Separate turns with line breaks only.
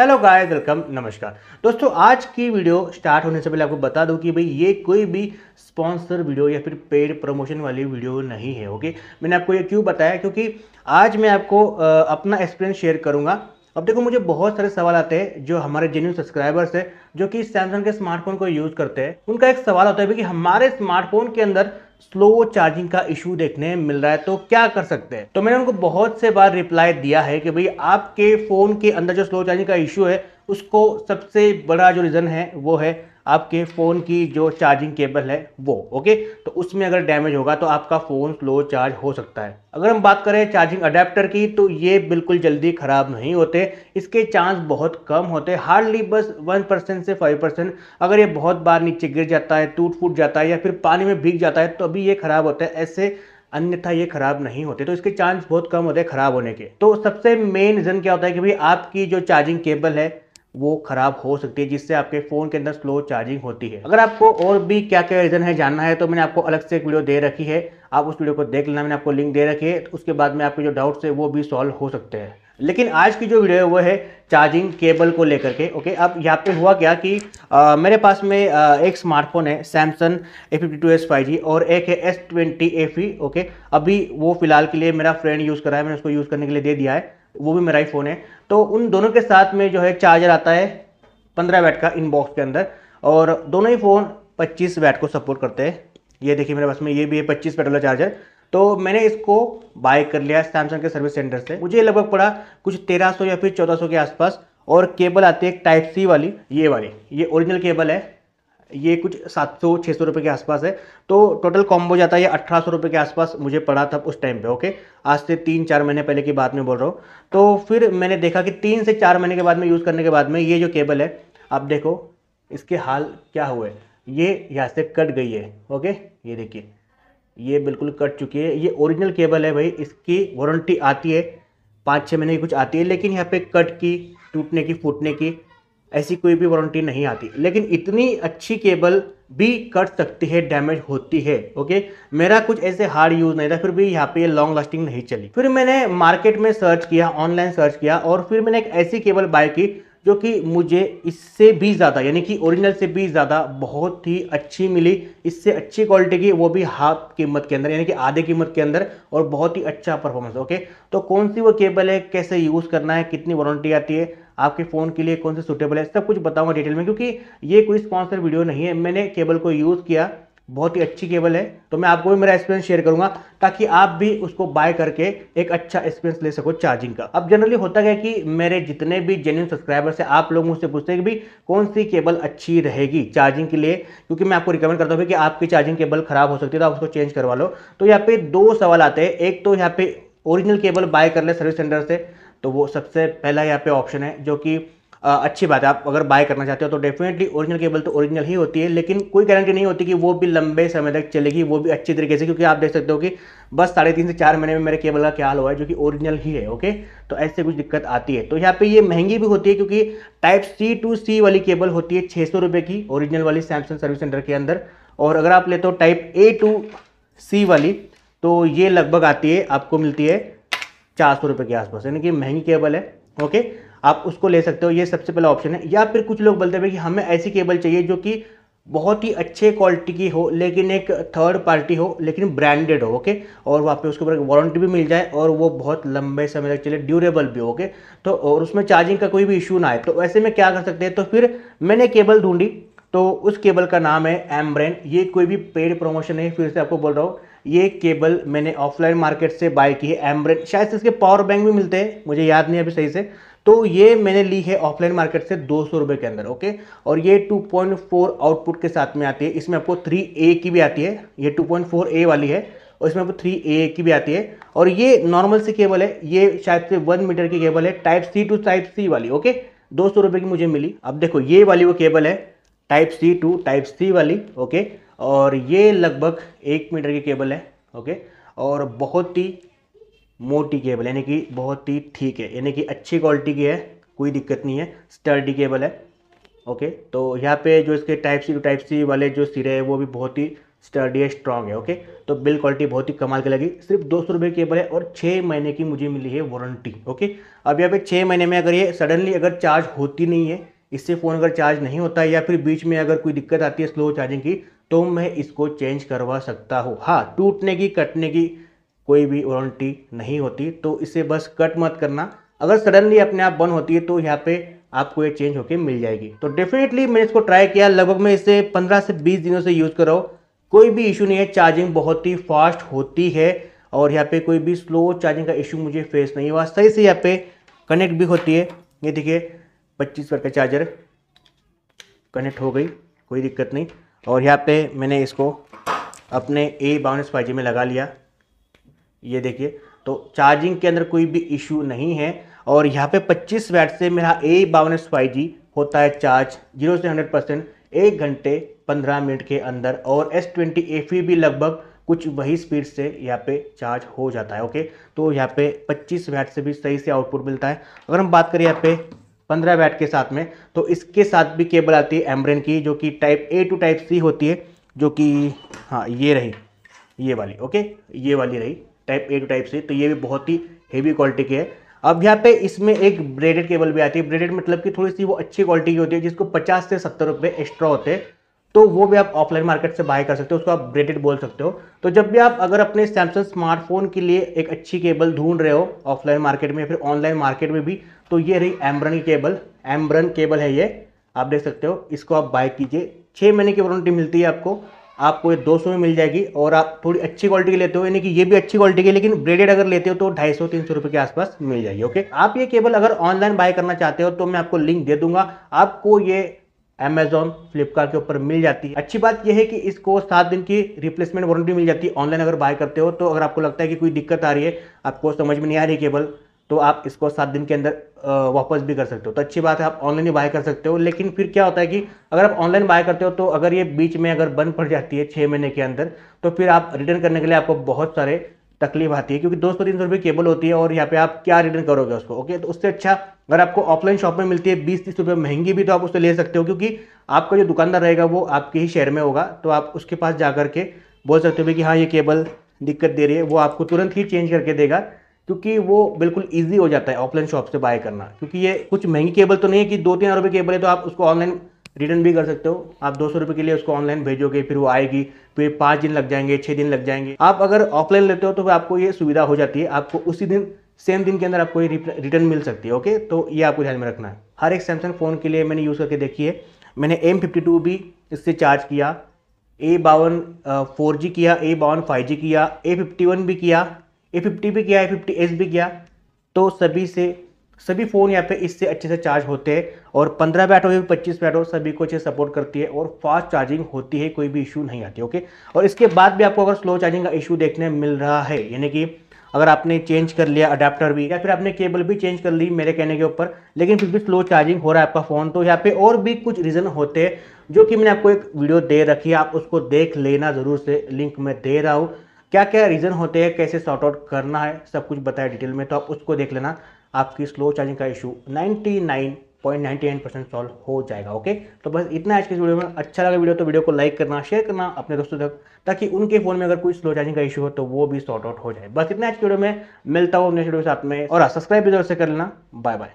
hello गाय welcome नमस्कार दोस्तों आज की वीडियो स्टार्ट होने से पहले आपको बता दूं कि भाई ये कोई भी स्पॉन्सर वीडियो या फिर पेड प्रमोशन वाली वीडियो नहीं है ओके मैंने आपको ये क्यों बताया क्योंकि आज मैं आपको अपना एक्सपीरियंस शेयर करूंगा अब देखो मुझे बहुत सारे सवाल आते हैं जो हमारे जेन्यून सब्सक्राइबर्स है जो कि सैमसंग के स्मार्टफोन को यूज़ करते हैं उनका एक सवाल होता है कि हमारे स्मार्टफोन के अंदर स्लो चार्जिंग का इशू देखने मिल रहा है तो क्या कर सकते हैं तो मैंने उनको बहुत से बार रिप्लाई दिया है कि भाई आपके फ़ोन के अंदर जो स्लो चार्जिंग का इशू है उसको सबसे बड़ा जो रीज़न है वो है आपके फ़ोन की जो चार्जिंग केबल है वो ओके तो उसमें अगर डैमेज होगा तो आपका फ़ोन स्लो चार्ज हो सकता है अगर हम बात करें चार्जिंग अडेप्टर की तो ये बिल्कुल जल्दी ख़राब नहीं होते इसके चांस बहुत कम होते हार्डली बस वन परसेंट से फाइव परसेंट अगर ये बहुत बार नीचे गिर जाता है टूट फूट जाता है या फिर पानी में भीग जाता है तो अभी ये ख़राब होता है ऐसे अन्यथा ये खराब नहीं होते तो इसके चांस बहुत कम होते हैं खराब होने के तो सबसे मेन रीज़न क्या होता है कि भाई आपकी जो चार्जिंग केबल है वो ख़राब हो सकती है जिससे आपके फ़ोन के अंदर स्लो चार्जिंग होती है अगर आपको और भी क्या क्या रीज़न है जानना है तो मैंने आपको अलग से एक वीडियो दे रखी है आप उस वीडियो को देख लेना मैंने आपको लिंक दे रखी है तो उसके बाद में आपके जो डाउट्स है वो भी सॉल्व हो सकते हैं लेकिन आज की जो वीडियो है वो है चार्जिंग केबल को लेकर के ओके अब यहाँ पे हुआ क्या कि आ, मेरे पास में आ, एक स्मार्टफोन है Samsung A fifty two S five G और एक है S twenty A FE okay अभी वो फ़िलहाल के लिए मेरा फ्रेंड यूज़ करा है मैंने उसको यूज़ करने के लिए दे दिया है वो भी मेरा ही फ़ोन है तो उन दोनों के साथ में जो है चार्जर आता है पंद्रह वैट का इनबॉक्स के अंदर और दोनों ही फ़ोन पच्चीस वैट को सपोर्ट करते हैं ये देखिए मेरे पास में ये भी है पच्चीस वैट वाला चार्जर तो मैंने इसको बाय कर लिया सैमसंग के सर्विस सेंटर से मुझे लगभग पड़ा कुछ 1300 या फिर 1400 के आसपास और केबल आती है टाइप सी वाली ये वाली ये ओरिजिनल केबल है ये कुछ 700 सौ रुपये के आसपास है तो टोटल कॉम्बो जाता है ये अठारह सौ रुपये के आसपास मुझे पड़ा था उस टाइम पे ओके आज से तीन चार महीने पहले की बात में बोल रहा हूँ तो फिर मैंने देखा कि तीन से चार महीने के बाद में यूज़ करने के बाद में ये जो केबल है आप देखो इसके हाल क्या हुए ये यहाँ से कट गई है ओके ये देखिए ये बिल्कुल कट चुकी है ये ओरिजिनल केबल है भाई इसकी वारंटी आती है पाँच छः महीने की कुछ आती है लेकिन यहाँ पे कट की टूटने की फूटने की ऐसी कोई भी वारंटी नहीं आती लेकिन इतनी अच्छी केबल भी कट सकती है डैमेज होती है ओके मेरा कुछ ऐसे हार्ड यूज़ नहीं था फिर भी यहाँ पे ये लॉन्ग लास्टिंग नहीं चली फिर मैंने मार्केट में सर्च किया ऑनलाइन सर्च किया और फिर मैंने एक ऐसी केबल बाय की जो कि मुझे इससे भी ज़्यादा यानी कि ओरिजिनल से भी ज़्यादा बहुत ही अच्छी मिली इससे अच्छी क्वालिटी की वो भी हाफ कीमत के अंदर यानी कि आधे कीमत के अंदर और बहुत ही अच्छा परफॉर्मेंस ओके तो कौन सी वो केबल है कैसे यूज़ करना है कितनी वारंटी आती है आपके फ़ोन के लिए कौन से सुटेबल है सब कुछ बताऊंगा डिटेल में क्योंकि ये कोई स्पॉन्सर वीडियो नहीं है मैंने केबल को यूज़ किया बहुत ही अच्छी केबल है तो मैं आपको भी मेरा एक्सपीरियंस शेयर करूंगा ताकि आप भी उसको बाय करके एक अच्छा एक्सपीरियंस ले सको चार्जिंग का अब जनरली होता है कि मेरे जितने भी जेन्यून सब्सक्राइबर्स हैं आप लोग मुझसे पूछते हैं कि भाई कौन सी केबल अच्छी रहेगी चार्जिंग के लिए क्योंकि मैं आपको रिकमेंड करता हूँ कि आपकी चार्जिंग केबल खराब हो सकती है तो आप उसको चेंज करवा लो तो यहाँ पे दो सवाल आते हैं एक तो यहाँ पे ओरिजिनल केबल बाय कर ले सर्विस सेंटर से तो वो सबसे पहला यहाँ पे ऑप्शन है जो कि अच्छी बात है आप अगर बाय करना चाहते हो तो डेफिनेटली ओरिजिनल केबल तो ओरिजिनल ही होती है लेकिन कोई गारंटी नहीं होती कि वो भी लंबे समय तक चलेगी वो भी अच्छी तरीके से क्योंकि आप देख सकते हो कि बस साढ़े तीन से चार महीने में मेरे केबल का क्या हाल हुआ है जो कि ओरिजिनल ही है ओके तो ऐसे कुछ दिक्कत आती है तो यहाँ पे ये महंगी भी होती है क्योंकि टाइप सी टू सी वाली केबल होती है छः सौ रुपये की ओरिजिनल वाली सैमसंग सर्विस सेंटर के अंदर और अगर आप लेते हो टाइप ए टू सी वाली तो ये लगभग आती है आपको मिलती है चार सौ रुपये के आसपास यानी कि महंगी केबल है ओके आप उसको ले सकते हो ये सबसे पहला ऑप्शन है या फिर कुछ लोग बोलते हैं कि हमें ऐसी केबल चाहिए जो कि बहुत ही अच्छे क्वालिटी की हो लेकिन एक थर्ड पार्टी हो लेकिन ब्रांडेड हो ओके और वहाँ पे उसके ऊपर वारंटी भी मिल जाए और वो बहुत लंबे समय तक चले ड्यूरेबल भी हो ओके तो और उसमें चार्जिंग का कोई भी इशू ना आए तो ऐसे में क्या कर सकते हैं तो फिर मैंने केबल ढूंढी तो उस केबल का नाम है एम ये कोई भी पेड प्रमोशन है फिर से आपको बोल रहा हूँ ये केबल मैंने ऑफलाइन मार्केट से बाय की है एमब्रेड शायद से इसके पावर बैंक भी मिलते हैं मुझे याद नहीं अभी सही से तो ये मैंने ली है ऑफलाइन मार्केट से दो सौ के अंदर ओके और ये 2.4 आउटपुट के साथ में आती है इसमें आपको 3A की भी आती है ये 2.4A वाली है और इसमें आपको 3A की भी आती है और ये नॉर्मल सी केबल है ये शायद से वन मीटर की केबल है type C to type C वाली ओके दो सौ की मुझे मिली अब देखो ये वाली वो केबल है type C to type C वाली ओके और ये लगभग एक मीटर की केबल है ओके और बहुत ही मोटी केबल यानी कि बहुत ही ठीक है यानी कि अच्छी क्वालिटी की है कोई दिक्कत नहीं है स्टर्डी केबल है ओके तो यहाँ पे जो इसके टाइप सी टाइप सी वाले जो सिरे हैं वो भी बहुत ही स्टर्डी है स्ट्रॉन्ग है ओके तो बिल क्वालिटी बहुत ही कमाल की लगी सिर्फ दो सौ रुपये केबल है और छः महीने की मुझे मिली है वारंटी ओके अब यहाँ पे छः महीने में अगर ये सडनली अगर चार्ज होती नहीं है इससे फ़ोन अगर चार्ज नहीं होता है या फिर बीच में अगर कोई दिक्कत आती है स्लो चार्जिंग की तो मैं इसको चेंज करवा सकता हूँ हाँ टूटने की कटने की कोई भी वारंटी नहीं होती तो इसे बस कट मत करना अगर सडनली अपने आप बंद होती है तो यहाँ पे आपको ये चेंज होके मिल जाएगी तो डेफिनेटली मैंने इसको ट्राई किया लगभग मैं इसे 15 से 20 दिनों से यूज़ कर रहा हूँ कोई भी इशू नहीं है चार्जिंग बहुत ही फास्ट होती है और यहाँ पे कोई भी स्लो चार्जिंग का इशू मुझे फेस नहीं हुआ सही से यहाँ पे कनेक्ट भी होती है ये देखिए पच्चीस वाट का चार्जर कनेक्ट हो गई कोई दिक्कत नहीं और यहाँ पे मैंने इसको अपने ए बावन जी में लगा लिया ये देखिए तो चार्जिंग के अंदर कोई भी इशू नहीं है और यहाँ पे 25 वैट से मेरा ए बावन जी होता है चार्ज जीरो से हंड्रेड परसेंट एक घंटे पंद्रह मिनट के अंदर और एस ट्वेंटी ए भी लगभग कुछ वही स्पीड से यहाँ पे चार्ज हो जाता है ओके तो यहाँ पे 25 वैट से भी सही से आउटपुट मिलता है अगर हम बात करें यहाँ पे पंद्रह वैट के साथ में तो इसके साथ भी केबल आती है एमब्रेन की जो कि type A to type C होती है जो कि हाँ ये रही ये वाली ओके ये वाली रही type A to type C तो ये भी बहुत ही हेवी क्वालिटी की है अब यहाँ पे इसमें एक ब्रेडेड केबल भी आती है ब्रेडेड मतलब कि थोड़ी सी वो अच्छी क्वालिटी की होती है जिसको पचास से सत्तर रुपये एक्स्ट्रा होते हैं तो वो भी आप ऑफलाइन मार्केट से बाय कर सकते हो उसको आप ब्रेडेड बोल सकते हो तो जब भी आप अगर अपने सैमसंग स्मार्टफोन के लिए एक अच्छी केबल ढूंढ रहे हो ऑफलाइन मार्केट में या फिर ऑनलाइन मार्केट में भी तो ये रही एम्ब्रन की केबल एम्ब्रन केबल है ये आप देख सकते हो इसको आप बाय कीजिए छः महीने की वारंटी मिलती है आपको आपको ये दो में मिल जाएगी और आप थोड़ी अच्छी क्वालिटी की लेते हो यानी कि ये भी अच्छी क्वालिटी की लेकिन ब्रेडेड अगर लेते हो तो ढाई सौ तीन सौ रुपये के आसपास मिल जाएगी ओके आप ये केबल अगर ऑनलाइन बाय करना चाहते हो तो मैं आपको लिंक दे दूंगा आपको ये अमेजोन फ्लिपकार्ट के ऊपर मिल जाती है अच्छी बात यह है कि इसको सात दिन की रिप्लेसमेंट वारंटी मिल जाती है ऑनलाइन अगर बाय करते हो तो अगर आपको लगता है कि कोई दिक्कत आ रही है आपको समझ में नहीं आ रही केबल तो आप इसको सात दिन के अंदर वापस भी कर सकते हो तो अच्छी बात है आप ऑनलाइन ही बाय कर सकते हो लेकिन फिर क्या होता है कि अगर आप ऑनलाइन बाय करते हो तो अगर ये बीच में अगर बंद पड़ जाती है छः महीने के अंदर तो फिर आप रिटर्न करने के लिए आपको बहुत सारे तकलीफ आती है क्योंकि दो सौ तीन सौ रुपये केबल होती है और यहाँ पे आप क्या रिटर्न करोगे उसको ओके तो उससे अच्छा अगर आपको ऑफलाइन शॉप में मिलती है बीस तीस रुपये महंगी भी तो आप उससे ले सकते हो क्योंकि आपका जो दुकानदार रहेगा वो आपके ही शहर में होगा तो आप उसके पास जा के बोल सकते हो कि हाँ ये केबल दिक्कत दे रही है वो आपको तुरंत ही चेंज करके देगा क्योंकि वो बिल्कुल ईजी हो जाता है ऑफलाइन शॉप से बाय करना क्योंकि ये कुछ महंगी केबल तो नहीं है कि दो तीन हज़ार केबल है तो आप उसको ऑनलाइन रिटर्न भी कर सकते हो आप दो सौ रुपये के लिए उसको ऑनलाइन भेजोगे फिर वो आएगी फिर पाँच दिन लग जाएंगे छः दिन लग जाएंगे आप अगर ऑफलाइन लेते हो तो आपको ये सुविधा हो जाती है आपको उसी दिन सेम दिन के अंदर आपको ये रिटर्न मिल सकती है ओके तो ये आपको ध्यान में रखना है हर एक सैमसंग फ़ोन के लिए मैंने यूज़ करके देखी है मैंने एम फिफ्टी टू भी इससे चार्ज किया ए बावन फोर जी किया ए बावन फाइव जी किया ए फिफ्टी वन भी किया ए फिफ्टी भी किया ए फिफ्टी एस भी किया तो सभी से सभी फ़ोन यहाँ पे इससे अच्छे से चार्ज होते हैं और पंद्रह बैट हो पच्चीस बैट हो सभी को अच्छे सपोर्ट करती है और फास्ट चार्जिंग होती है कोई भी इशू नहीं आती ओके और इसके बाद भी आपको अगर स्लो चार्जिंग का इशू देखने मिल रहा है यानी कि अगर आपने चेंज कर लिया अडाप्टर भी या फिर आपने केबल भी चेंज कर ली मेरे कहने के ऊपर लेकिन फिर भी स्लो चार्जिंग हो रहा है आपका फ़ोन तो यहाँ पे और भी कुछ रीज़न होते हैं जो कि मैंने आपको एक वीडियो दे रखी है आप उसको देख लेना ज़रूर से लिंक में दे रहा हूँ क्या क्या रीज़न होते हैं कैसे सॉर्ट आउट करना है सब कुछ बताया डिटेल में तो आप उसको देख लेना आपकी स्लो चार्जिंग का issue ninety point ninety nine percent solve हो जाएगा ओके तो बस इतना आज के वीडियो में अच्छा लगा वीडियो तो वीडियो को लाइक करना शेयर करना अपने दोस्तों तक ताकि उनके फोन में अगर कोई स्लो चार्जिंग का इशू हो तो वो भी सॉर्ट आउट हो जाए बस इतना आज के वीडियो में मिलता हूँ अपने वीडियो के साथ में और सब्सक्राइब भी जरूर से कर लेना बाय बाय